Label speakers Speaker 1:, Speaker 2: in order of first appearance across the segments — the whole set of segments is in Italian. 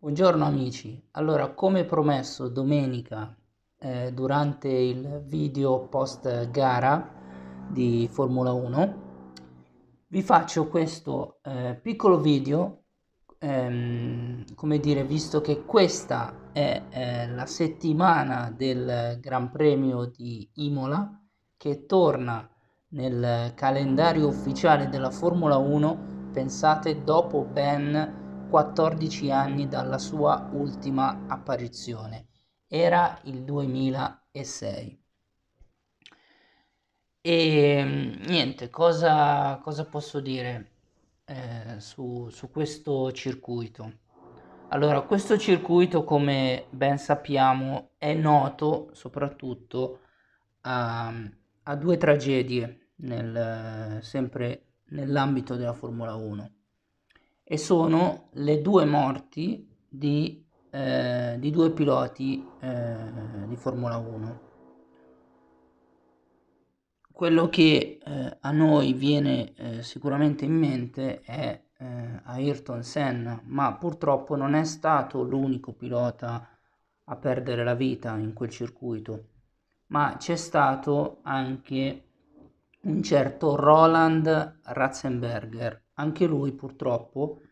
Speaker 1: Buongiorno amici, allora come promesso domenica eh, durante il video post gara di Formula 1 vi faccio questo eh, piccolo video, ehm, come dire visto che questa è eh, la settimana del Gran Premio di Imola che torna nel calendario ufficiale della Formula 1 pensate dopo ben 14 anni dalla sua ultima apparizione. Era il 2006. E mm, niente, cosa, cosa posso dire eh, su, su questo circuito? Allora, questo circuito, come ben sappiamo, è noto soprattutto a, a due tragedie nel, sempre nell'ambito della Formula 1 e sono le due morti di, eh, di due piloti eh, di Formula 1. Quello che eh, a noi viene eh, sicuramente in mente è eh, Ayrton Senna, ma purtroppo non è stato l'unico pilota a perdere la vita in quel circuito, ma c'è stato anche un certo Roland Ratzenberger anche lui purtroppo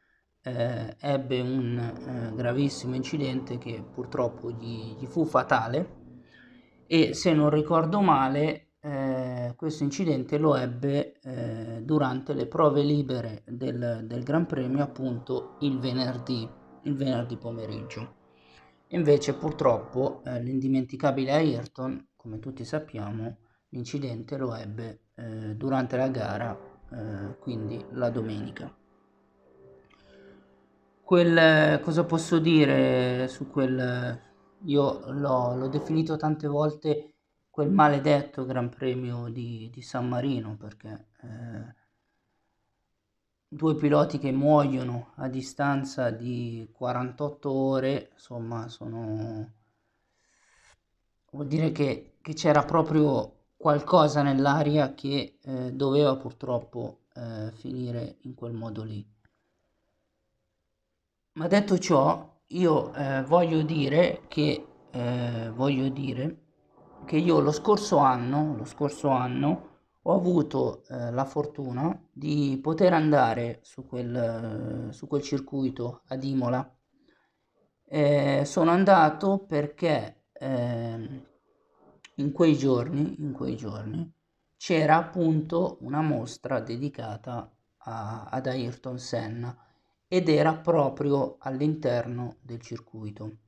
Speaker 1: eh, ebbe un eh, gravissimo incidente che purtroppo gli, gli, fu fatale e se non ricordo male eh, questo incidente lo ebbe eh, durante le prove libere del, del Gran Premio appunto il venerdì, il venerdì pomeriggio. Invece purtroppo eh, l'indimenticabile Ayrton, come tutti sappiamo, l'incidente lo ebbe eh, durante la gara eh, quindi la domenica. Quel, cosa posso dire su quel... Io l'ho, l'ho definito tante volte quel maledetto Gran Premio di, di San Marino perché eh, due piloti che muoiono a distanza di 48 ore, insomma, sono... vuol dire che, che c'era proprio qualcosa nell'aria che eh, doveva purtroppo eh, finire in quel modo lì. Ma detto ciò, io eh, voglio dire che eh, voglio dire che io lo scorso anno, lo scorso anno ho avuto eh, la fortuna di poter andare su quel, su quel circuito ad Imola. Eh, sono andato perché ehm, in quei giorni, in quei giorni c'era appunto una mostra dedicata a, ad Ayrton Senna ed era proprio all'interno del circuito.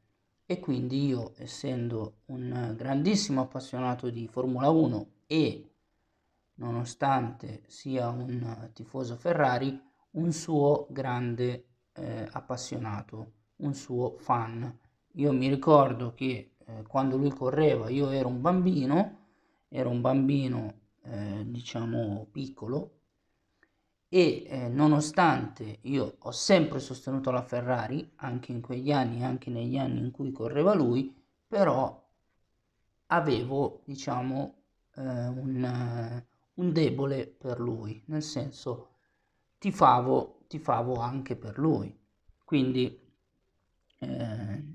Speaker 1: E quindi io, essendo un grandissimo appassionato di Formula 1 e nonostante sia un tifoso Ferrari, un suo grande eh, appassionato, un suo fan. Io mi ricordo che eh, quando lui correva io ero un bambino, ero un bambino eh, diciamo piccolo e eh, nonostante io ho sempre sostenuto la Ferrari, anche in quegli anni, anche negli anni in cui correva lui, però avevo diciamo eh, un, eh, un debole per lui, nel senso tifavo, tifavo anche per lui. Quindi eh,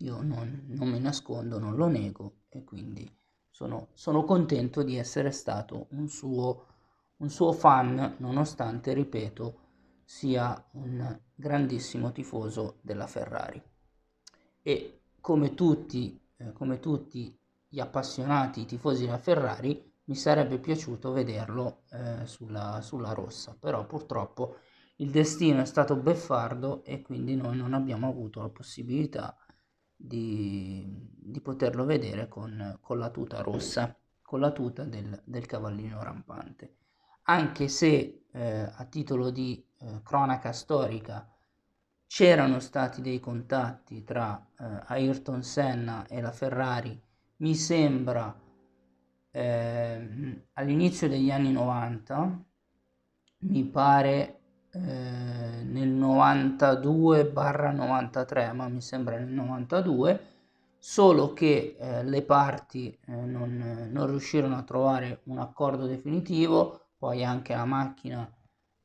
Speaker 1: io non, non me nascondo, non lo nego e quindi sono, sono contento di essere stato un suo, un suo fan, nonostante, ripeto, sia un grandissimo tifoso della Ferrari. E come tutti, eh, come tutti gli appassionati tifosi della Ferrari, mi sarebbe piaciuto vederlo eh, sulla, sulla rossa, però purtroppo il destino è stato beffardo e quindi noi non abbiamo avuto la possibilità di, di poterlo vedere con, con, la tuta rossa, con la tuta del, del cavallino rampante. Anche se eh, a titolo di eh, cronaca storica c'erano stati dei contatti tra eh, Ayrton Senna e la Ferrari, mi sembra ehm, all'inizio degli anni 90, mi pare eh, 92-93, ma mi sembra nel 92, solo che eh, le parti eh, non, non, riuscirono a trovare un accordo definitivo, poi anche la macchina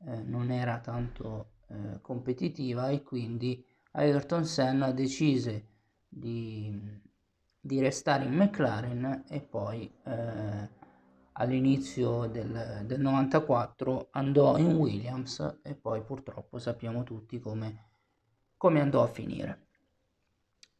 Speaker 1: eh, non era tanto eh, competitiva e quindi Ayrton Senna decise di, di restare in McLaren e poi eh, all'inizio del, del 94 andò in Williams e poi purtroppo sappiamo tutti come, come andò a finire.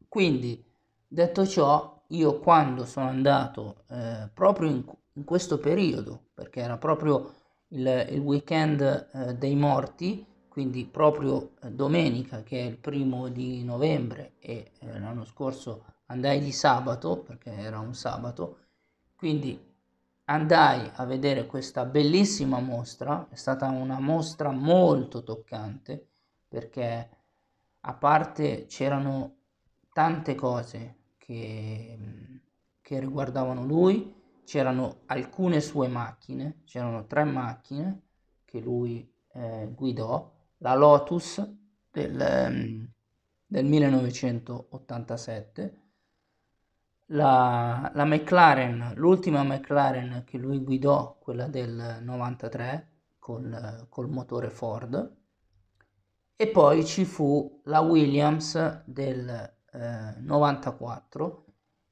Speaker 1: Quindi, detto ciò, io quando sono andato eh, proprio in, in, questo periodo, perché era proprio il, il weekend eh, dei morti, quindi proprio eh, domenica che è il primo di novembre e eh, l'anno scorso andai di sabato perché era un sabato, quindi andai a vedere questa bellissima mostra, è stata una mostra molto toccante perché a parte c'erano tante cose che, che riguardavano lui, c'erano alcune sue macchine, c'erano tre macchine che lui eh, guidò, la Lotus del, ehm, del 1987 la, la McLaren, l'ultima McLaren che lui guidò, quella del 93 col, col motore Ford, e poi ci fu la Williams del eh, 94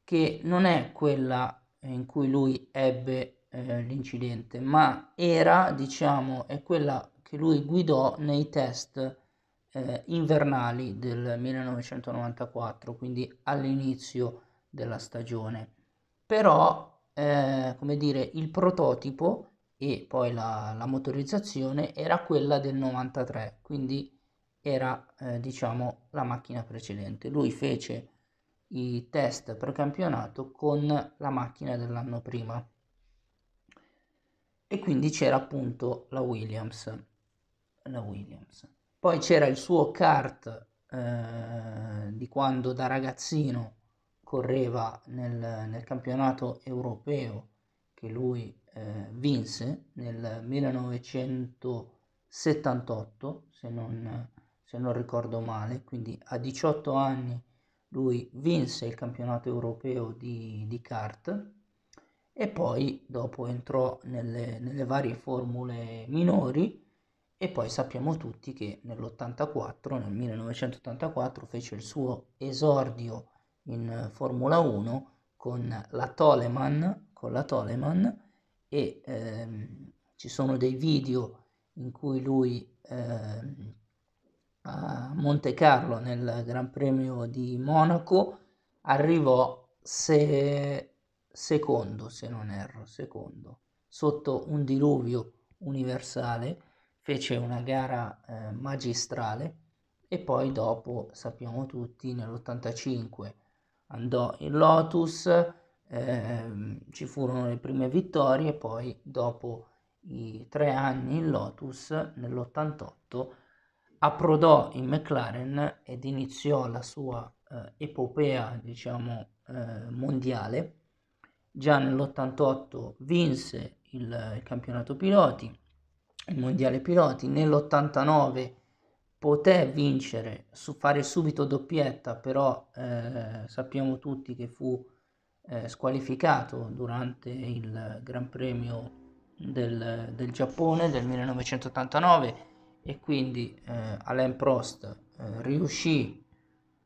Speaker 1: che non è quella in cui lui ebbe eh, l'incidente ma era diciamo è quella che lui guidò nei test eh, invernali del 1994 quindi all'inizio della stagione, però eh, come dire, il prototipo e poi la, la, motorizzazione era quella del 93, quindi era eh, diciamo la macchina precedente. Lui fece i test precampionato con la macchina dell'anno prima e quindi c'era appunto la Williams. La Williams. Poi c'era il suo kart eh, di quando da ragazzino correva nel, nel campionato europeo che lui eh, vinse nel 1978, se non, se non ricordo male, quindi a 18 anni lui vinse il campionato europeo di, di kart e poi dopo entrò nelle, nelle, varie formule minori e poi sappiamo tutti che nell'84, nel 1984 fece il suo esordio in Formula 1 con la Toleman, con la Toleman e ehm, ci sono dei video in cui lui ehm, a Monte Carlo nel Gran Premio di Monaco arrivò se, secondo, se non erro, secondo, sotto un diluvio universale, fece una gara eh, magistrale e poi dopo, sappiamo tutti, nell'85 andò in Lotus, eh, ci furono le prime vittorie, poi dopo i tre anni in Lotus nell'88 approdò in McLaren ed iniziò la sua eh, epopea diciamo eh, mondiale già nell'88 vinse il, il campionato piloti il mondiale piloti nell'89 poté vincere, su fare subito doppietta, però eh, sappiamo tutti che fu eh, squalificato durante il Gran Premio del, del, Giappone del 1989 e quindi eh, Alain Prost eh, riuscì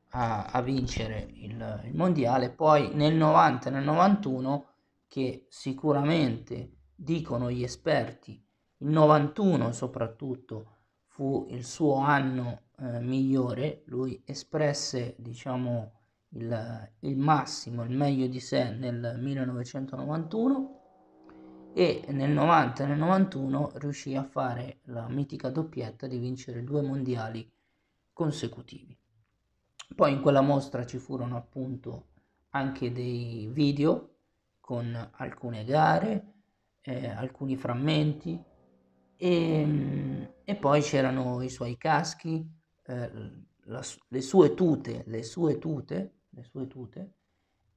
Speaker 1: a, a vincere il, il, mondiale, poi nel 90 e nel 91 che sicuramente dicono gli esperti, il 91 soprattutto, fu il suo anno eh, migliore, lui espresse diciamo il, il massimo, il meglio di sé nel 1991 e nel 90 e nel 91 riuscì a fare la mitica doppietta di vincere due mondiali consecutivi. Poi in quella mostra ci furono appunto anche dei video con alcune gare, eh, alcuni frammenti, e, ehm, e poi c'erano i suoi caschi, eh, la, le sue tute, le sue tute, le sue tute.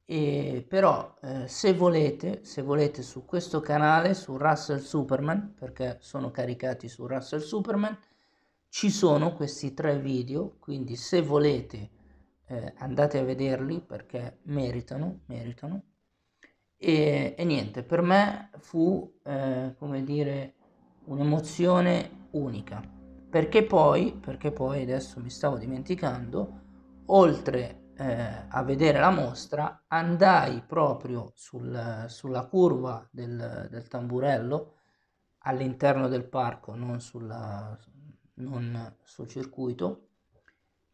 Speaker 1: E, però eh, se volete, se volete su questo canale, su Russell Superman, perché sono caricati su Russell Superman, ci sono questi tre video, quindi se volete eh, andate a vederli perché meritano, meritano. E, e niente, per me fu, eh, come dire, un'emozione unica. Perché poi, perché poi adesso mi stavo dimenticando, oltre eh, a vedere la mostra, andai proprio sul, sulla curva del, del, tamburello all'interno del parco, non, sulla, non sul circuito,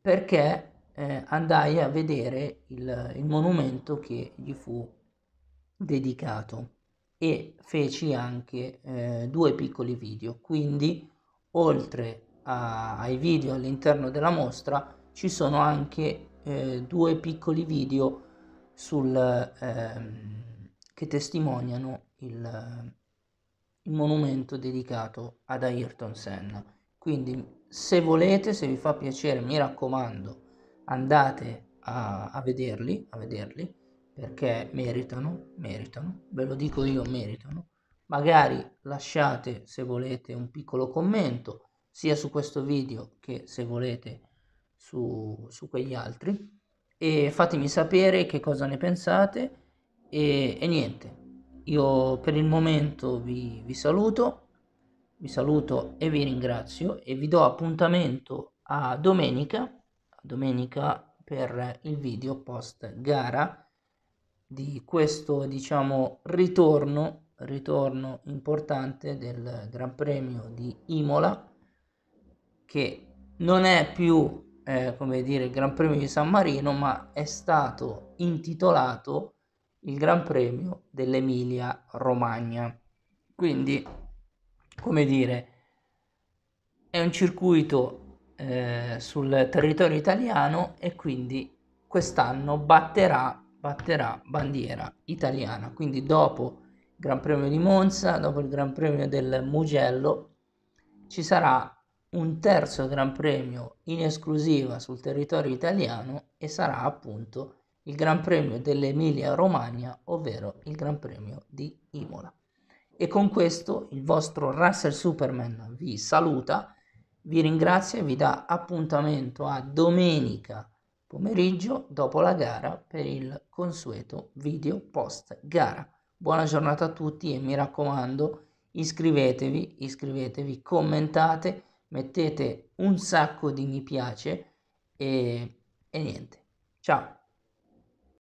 Speaker 1: perché eh, andai a vedere il, il monumento che gli fu dedicato e feci anche eh, due piccoli video, quindi oltre a, ai video all'interno della mostra ci sono anche eh, due piccoli video sul, ehm, che testimoniano il, il monumento dedicato ad Ayrton Senna. Quindi se volete, se vi fa piacere, mi raccomando, andate a, a vederli, a vederli perché meritano, meritano, ve lo dico io, meritano. Magari lasciate se volete un piccolo commento sia su questo video che se volete su, su quegli altri e fatemi sapere che cosa ne pensate e, e niente, io per il momento vi, vi saluto, vi saluto e vi ringrazio e vi do appuntamento a domenica, a domenica per il video post gara di questo diciamo ritorno, ritorno importante del Gran Premio di Imola che non è più eh, come dire il Gran Premio di San Marino ma è stato intitolato il Gran Premio dell'Emilia Romagna quindi come dire è un circuito eh, sul territorio italiano e quindi quest'anno batterà batterà bandiera italiana. Quindi dopo il Gran Premio di Monza, dopo il Gran Premio del Mugello, ci sarà un terzo Gran Premio in esclusiva sul territorio italiano e sarà appunto il Gran Premio dell'Emilia Romagna, ovvero il Gran Premio di Imola. E con questo il vostro Russell Superman vi saluta, vi ringrazia e vi dà appuntamento a domenica pomeriggio dopo la gara per il consueto video post gara. Buona giornata a tutti e mi raccomando iscrivetevi, iscrivetevi, commentate, mettete un sacco di mi piace e, e niente. Ciao!